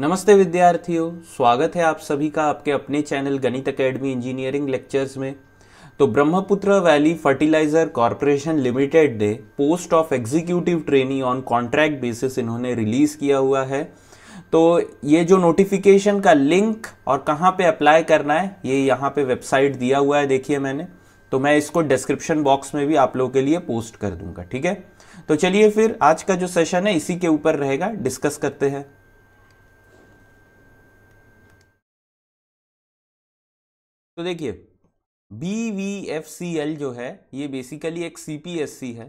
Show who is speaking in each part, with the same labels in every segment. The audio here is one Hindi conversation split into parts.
Speaker 1: नमस्ते विद्यार्थियों स्वागत है आप सभी का आपके अपने चैनल गणित अकेडमी इंजीनियरिंग लेक्चर्स में तो Brahmaputra valley fertilizer corporation limited ने post of executive trainee on contract basis इन्होंने रिलीज़ किया हुआ है तो ये जो नोटिफिकेशन का लिंक और कहाँ पे अप्लाई करना है ये यहाँ पे वेबसाइट दिया हुआ है देखिए मैंने तो मैं इसको डिस्क्रिप्शन बॉक्स में भी आप लोगों के लिए पोस्ट कर दूंगा ठीक है तो चलिए फिर आज का जो सेशन है इसी के ऊपर रहेगा डिस्कस करते हैं तो देखिए B V F C L जो है ये बेसिकली एक सी पी एस सी है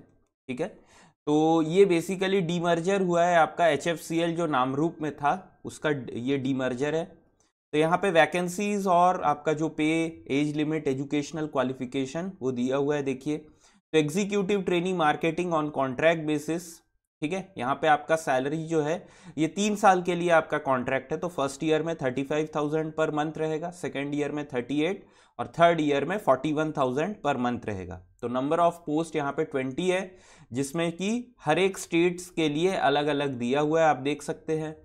Speaker 1: ठीक है तो ये बेसिकली डीमर्जर हुआ है आपका एच एफ सी एल जो रूप में था उसका ये डीमर्जर है तो यहाँ पे वैकेंसीज और आपका जो पे एज लिमिट एजुकेशनल क्वालिफिकेशन वो दिया हुआ है देखिए तो executive training marketing on contract basis ठीक है यहाँ पे आपका सैलरी जो है ये तीन साल के लिए आपका कॉन्ट्रैक्ट है तो फर्स्ट ईयर में thirty five thousand per month रहेगा सेकेंड ईयर में थर्टी एट और थर्ड ईयर में forty one thousand per month रहेगा तो नंबर ऑफ पोस्ट यहाँ पे ट्वेंटी है जिसमें कि हर एक स्टेट्स के लिए अलग अलग दिया हुआ है आप देख सकते हैं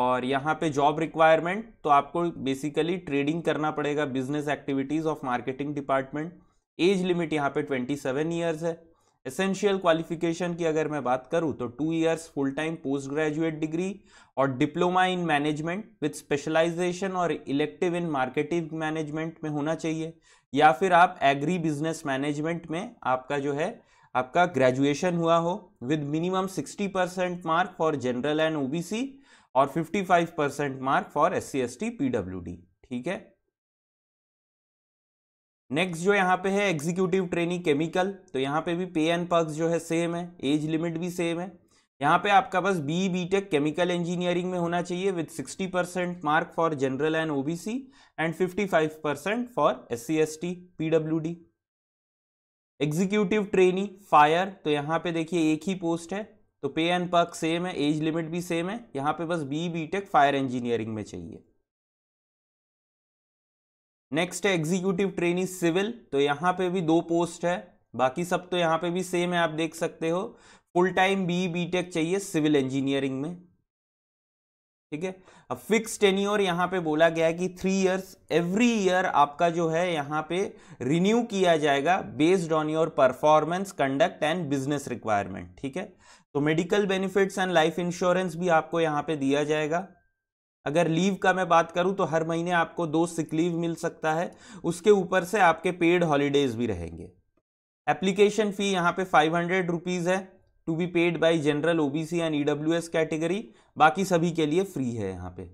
Speaker 1: और यहाँ पे जॉब रिक्वायरमेंट तो आपको बेसिकली ट्रेडिंग करना पड़ेगा business activities of marketing department age limit यहाँ पे ट्वेंटी सेवन ईयर्स है एसेंशियल क्वालिफिकेशन की अगर मैं बात करूं तो two years full time post graduate degree और diploma in management with specialisation और इलेक्टिव इन मार्केटिंग मैनेजमेंट में होना चाहिए या फिर आप एग्री बिजनेस मैनेजमेंट में आपका जो है आपका ग्रेजुएशन हुआ हो with minimum 60 percent mark for general and OBC और 55 percent mark for S C S T PW D ठीक है नेक्स्ट जो यहाँ पे है एग्जीक्यूटिव ट्रेनिंग केमिकल तो यहाँ पे भी पे एंड पर्क्स जो है सेम है एज लिमिट भी सेम है यहाँ पे आपका बस B B tech chemical engineering में होना चाहिए with 60 percent mark for general and OBC and 55 percent for S C S T D executive training fire तो यहाँ पे देखिए एक ही पोस्ट है तो पे एंड पर्क सेम है एज लिमिट भी सेम है यहाँ पे बस B B tech fire engineering में चाहिए नेक्स्ट है एग्जीक्यूटिव ट्रेनिंग सिविल तो यहाँ पे भी दो पोस्ट है बाकी सब तो यहाँ पे भी सेम है आप देख सकते हो full time B B tech चाहिए सिविल इंजीनियरिंग में ठीक है अब फिक्स और यहाँ पे बोला गया है कि थ्री इयर्स एवरी ईयर आपका जो है यहाँ पे रिन्यू किया जाएगा based on your performance conduct and business requirement ठीक है तो medical benefits and life insurance भी आपको यहाँ पे दिया जाएगा अगर लीव का मैं बात करूं तो हर महीने आपको दो सिक लीव मिल सकता है उसके ऊपर से आपके पेड हॉलीडेज भी रहेंगे एप्लीकेशन फ़ी यहाँ पे फाइव हंड्रेड रुपीज़ है to be paid by general OBC and S category बाकी सभी के लिए फ्री है यहाँ पे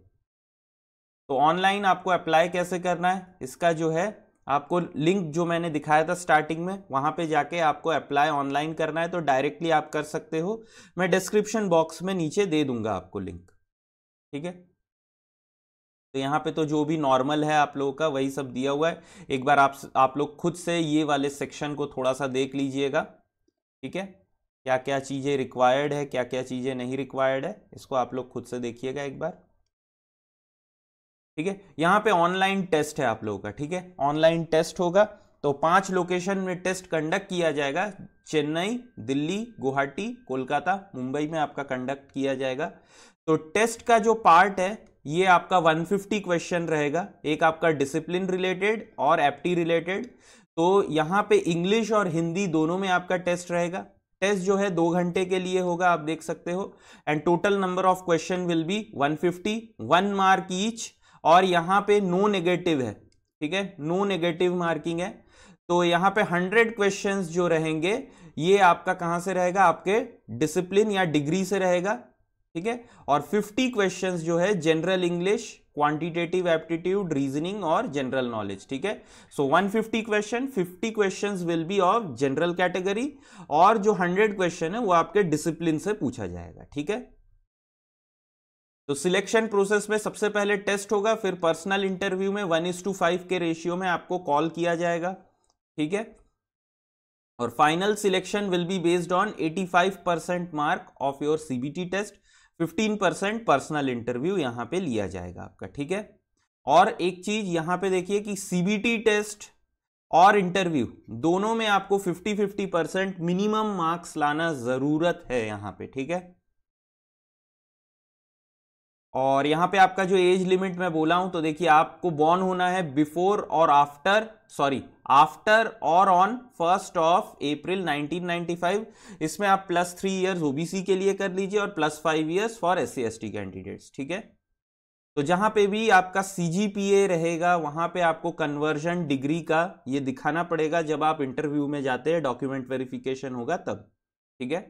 Speaker 1: तो ऑनलाइन आपको अप्लाई कैसे करना है इसका जो है आपको लिंक जो मैंने दिखाया था स्टार्टिंग में वहाँ पे जाके आपको अप्लाई ऑनलाइन करना है तो डायरेक्टली आप कर सकते हो मैं डिस्क्रिप्शन बॉक्स में नीचे दे दूंगा आपको लिंक ठीक है तो यहाँ पे तो जो भी नॉर्मल है आप लोगों का वही सब दिया हुआ है एक बार आप आप लोग खुद से ये वाले सेक्शन को थोड़ा सा देख लीजिएगा ठीक है क्या क्या चीज़ें रिक्वायर्ड है क्या क्या चीज़ें नहीं रिक्वायर्ड है इसको आप लोग खुद से देखिएगा एक बार ठीक है यहाँ पे ऑनलाइन टेस्ट है आप लोगों का ठीक है ऑनलाइन टेस्ट होगा तो पांच लोकेशन में टेस्ट कंडक्ट किया जाएगा चेन्नई दिल्ली गुवाहाटी कोलकाता मुंबई में आपका कंडक्ट किया जाएगा तो टेस्ट का जो पार्ट है ये आपका 150 क्वेश्चन रहेगा एक आपका डिसिप्लिन रिलेटेड और एप्टी रिलेटेड तो यहाँ पे इंग्लिश और हिंदी दोनों में आपका टेस्ट रहेगा टेस्ट जो है दो घंटे के लिए होगा आप देख सकते हो and total number of question will be 150 one mark each और यहाँ पे नो नेगेटिव है ठीक है नो नेगेटिव मार्किंग है तो यहाँ पे 100 क्वेश्चंस जो रहेंगे ये आपका कहाँ से रहेगा आपके डिसिप्लिन या डिग्री से रहेगा ठीक है और 50 क्वेश्चंस जो है general English quantitative aptitude reasoning और जनरल नॉलेज ठीक है so 150 question 50 questions will be of general category और जो 100 क्वेश्चन है वो आपके डिसिप्लिन से पूछा जाएगा ठीक है तो सिलेक्शन प्रोसेस में सबसे पहले टेस्ट होगा फिर पर्सनल इंटरव्यू में वन इज फाइव के रेशियो में आपको कॉल किया जाएगा ठीक है और final selection will be based on 85 percent mark of your CBT test fifteen percent personal interview यहां पे लिया जाएगा आपका ठीक है और एक चीज यहां पे देखिए कि सीबीटी टेस्ट और इंटरव्यू दोनों में आपको fifty fifty percent minimum marks लाना ज़रूरत है यहां पे ठीक है और यहाँ पे आपका जो एज लिमिट मैं बोला हूँ तो देखिए आपको बॉर्न होना है बिफोर और आफ्टर सॉरी आफ्टर और ऑन फर्स्ट ऑफ अप्रैल 1995 इसमें आप प्लस थ्री ईयर्स ओबीसी के लिए कर लीजिए और plus five years for S C candidates ठीक है तो जहां पे भी आपका सीजीपीए रहेगा वहां पे आपको कन्वर्जन डिग्री का ये दिखाना पड़ेगा जब आप इंटरव्यू में जाते हैं डॉक्यूमेंट वेरिफिकेशन होगा तब ठीक है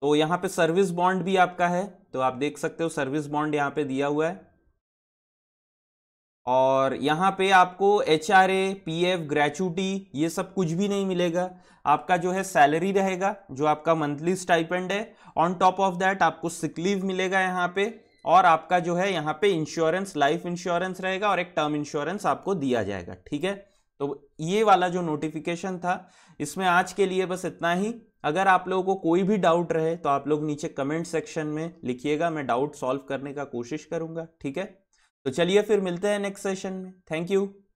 Speaker 1: तो यहाँ पे सर्विस बॉन्ड भी आपका है तो आप देख सकते हो सर्विस बॉन्ड यहाँ पे दिया हुआ है और यहाँ पे आपको H R A P F gratuity ये सब कुछ भी नहीं मिलेगा आपका जो है सैलरी रहेगा जो आपका मंथली स्टाइपेंड है ऑन टॉप ऑफ दैट आपको सिकलीव मिलेगा यहाँ पे और आपका जो है यहाँ पे इंश्योरेंस लाइफ इंश्योरेंस रहेगा और एक टर्म इंश्योरेंस आपको दिया जाएगा ठीक है तो ये वाला जो नोटिफिकेशन था इसमें आज के लिए बस इतना ही अगर आप लोगों को कोई भी डाउट रहे तो आप लोग नीचे कमेंट सेक्शन में लिखिएगा मैं डाउट सॉल्व करने का कोशिश करूंगा ठीक है तो चलिए फिर मिलते हैं नेक्स्ट सेशन में थैंक यू